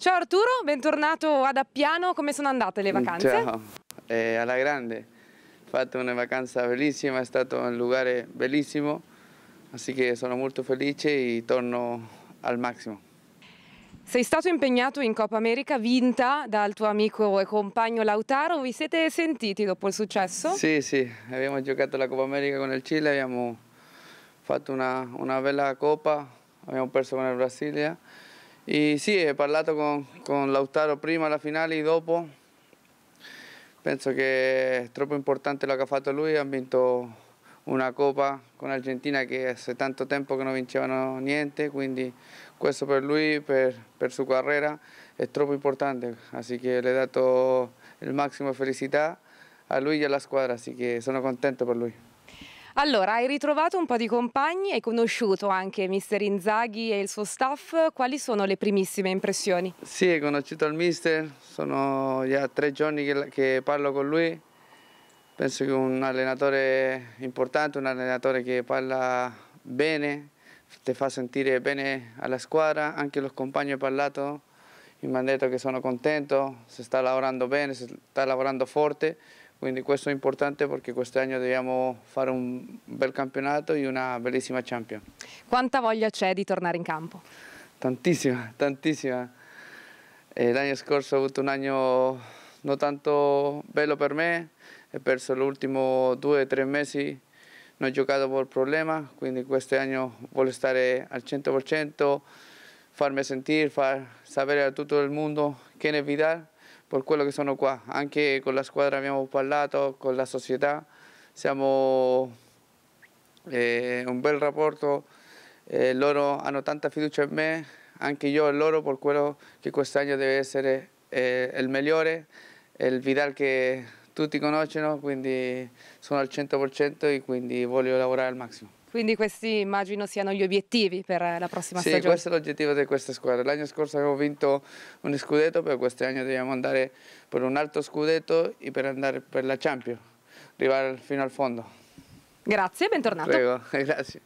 Ciao Arturo, bentornato ad Appiano, come sono andate le vacanze? Ciao, eh, alla grande, ho fatto una vacanza bellissima, è stato un luogo bellissimo, così che sono molto felice e torno al massimo. Sei stato impegnato in Coppa America vinta dal tuo amico e compagno Lautaro, vi siete sentiti dopo il successo? Sì, sì, abbiamo giocato la Coppa America con il Cile, abbiamo fatto una, una bella coppa, abbiamo perso con il Brasile Y sí he eh, parlato con, con, Lautaro prima la final y dopo. Penso que es troppo importante lo que ha hecho lui, ha vinto una copa con argentina que hace tanto tiempo que no vincevano niente, quindi questo per lui, per, per su carrera es troppo importante. Así que le he dato il massimo felicidad a lui a la squadra, así que sono contento por lui. Allora, hai ritrovato un po' di compagni, hai conosciuto anche mister Inzaghi e il suo staff, quali sono le primissime impressioni? Sì, ho conosciuto il mister, sono già tre giorni che, che parlo con lui, penso che è un allenatore importante, un allenatore che parla bene, ti fa sentire bene alla squadra, anche lo compagni hanno parlato, mi hanno detto che sono contento, si sta lavorando bene, si sta lavorando forte, quindi questo è importante perché quest'anno dobbiamo fare un bel campionato e una bellissima champion. Quanta voglia c'è di tornare in campo? Tantissima, tantissima. L'anno scorso ho avuto un anno non tanto bello per me, ho perso gli ultimi due o tre mesi, non ho giocato per problema, quindi quest'anno voglio stare al 100%, farmi sentire, far sapere a tutto il mondo che è Vidal per quello che sono qua. Anche con la squadra abbiamo parlato, con la società, siamo eh, un bel rapporto, eh, loro hanno tanta fiducia in me, anche io e loro per quello che quest'anno deve essere eh, il migliore, il Vidal che tutti conoscono, quindi sono al 100% e quindi voglio lavorare al massimo. Quindi questi immagino siano gli obiettivi per la prossima sì, stagione. Sì, questo è l'obiettivo di questa squadra. L'anno scorso abbiamo vinto un scudetto, per quest'anno dobbiamo andare per un altro scudetto e per andare per la Champions, arrivare fino al fondo. Grazie bentornato. Prego, grazie.